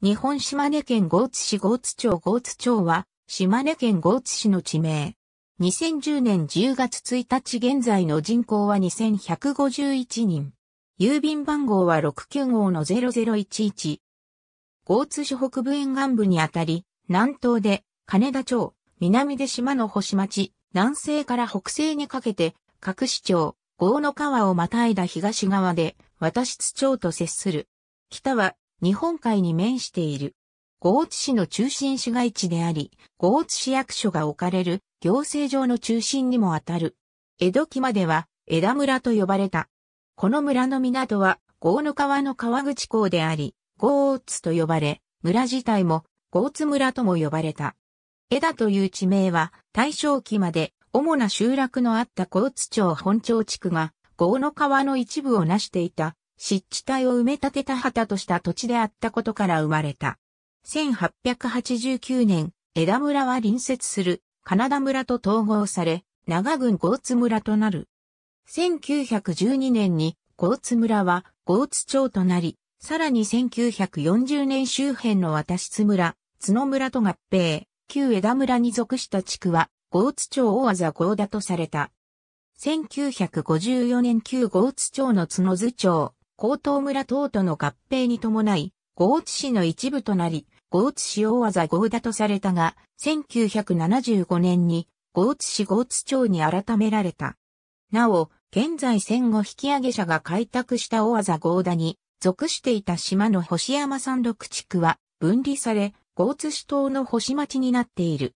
日本島根県豪津市豪津町豪津町は、島根県豪津市の地名。2010年10月1日現在の人口は2151人。郵便番号は695の0011。豪津市北部沿岸部にあたり、南東で金田町、南で島の星町、南西から北西にかけて、各市町、豪の川をまたいだ東側で、渡津町と接する。北は日本海に面している。豪津市の中心市街地であり、豪津市役所が置かれる行政上の中心にもあたる。江戸期までは江田村と呼ばれた。この村の港は、豪の川の川口港であり、豪津と呼ばれ、村自体も豪津村とも呼ばれた。江田という地名は、大正期まで主な集落のあった高津町本町地区が、豪の川の一部を成していた湿地帯を埋め立てた畑とした土地であったことから生まれた。1889年、枝村は隣接する金田村と統合され、長郡豪津村となる。1912年に豪津村は豪津町となり、さらに1940年周辺の渡津村、角村と合併、旧枝村に属した地区は、豪津町大技豪田とされた。1954年旧豪津町の角津町、江東村等との合併に伴い、江津市の一部となり、江津市大技合田とされたが、1975年に江津市江津町に改められた。なお、現在戦後引き上げ者が開拓した大技合田に属していた島の星山山六地区は分離され、江津市島の星町になっている。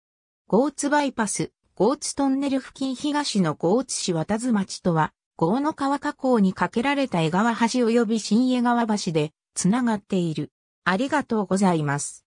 江津バイパス、江津トンネル付近東の江津市渡津町とは豪野川河口に架けられた江川橋及び新江川橋でつながっている。ありがとうございます。